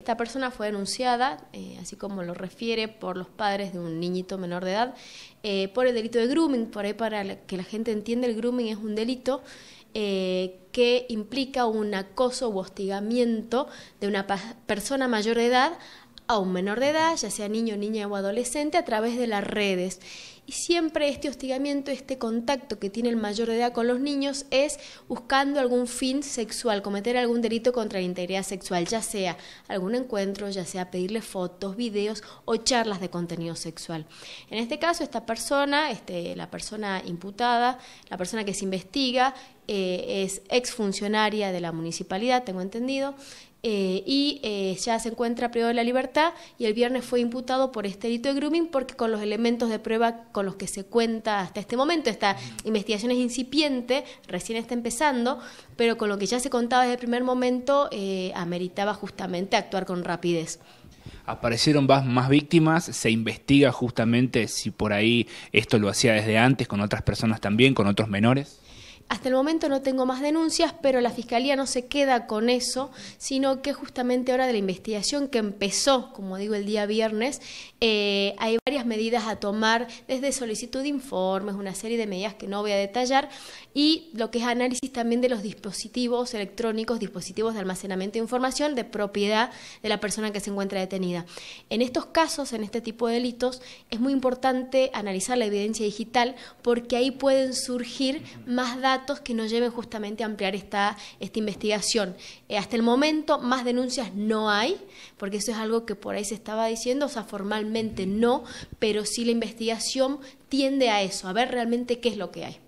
Esta persona fue denunciada, eh, así como lo refiere, por los padres de un niñito menor de edad eh, por el delito de grooming. Por ahí, para que la gente entienda, el grooming es un delito eh, que implica un acoso o hostigamiento de una persona mayor de edad a un menor de edad, ya sea niño, niña o adolescente, a través de las redes. Y siempre este hostigamiento, este contacto que tiene el mayor de edad con los niños es buscando algún fin sexual, cometer algún delito contra la integridad sexual, ya sea algún encuentro, ya sea pedirle fotos, videos o charlas de contenido sexual. En este caso, esta persona, este, la persona imputada, la persona que se investiga, eh, es ex funcionaria de la municipalidad, tengo entendido, eh, y eh, ya se encuentra privado de la libertad y el viernes fue imputado por este delito de grooming porque con los elementos de prueba con los que se cuenta hasta este momento, esta investigación es incipiente, recién está empezando, pero con lo que ya se contaba desde el primer momento eh, ameritaba justamente actuar con rapidez aparecieron más, víctimas, se investiga justamente si por ahí esto lo hacía desde antes con otras personas también, con otros menores. Hasta el momento no tengo más denuncias, pero la Fiscalía no se queda con eso, sino que justamente ahora de la investigación que empezó, como digo, el día viernes, eh, hay varias medidas a tomar, desde solicitud de informes, una serie de medidas que no voy a detallar, y lo que es análisis también de los dispositivos electrónicos, dispositivos de almacenamiento de información de propiedad de la persona que se encuentra detenida. En estos casos, en este tipo de delitos, es muy importante analizar la evidencia digital porque ahí pueden surgir más datos datos que nos lleven justamente a ampliar esta, esta investigación. Eh, hasta el momento más denuncias no hay, porque eso es algo que por ahí se estaba diciendo, o sea, formalmente no, pero sí la investigación tiende a eso, a ver realmente qué es lo que hay.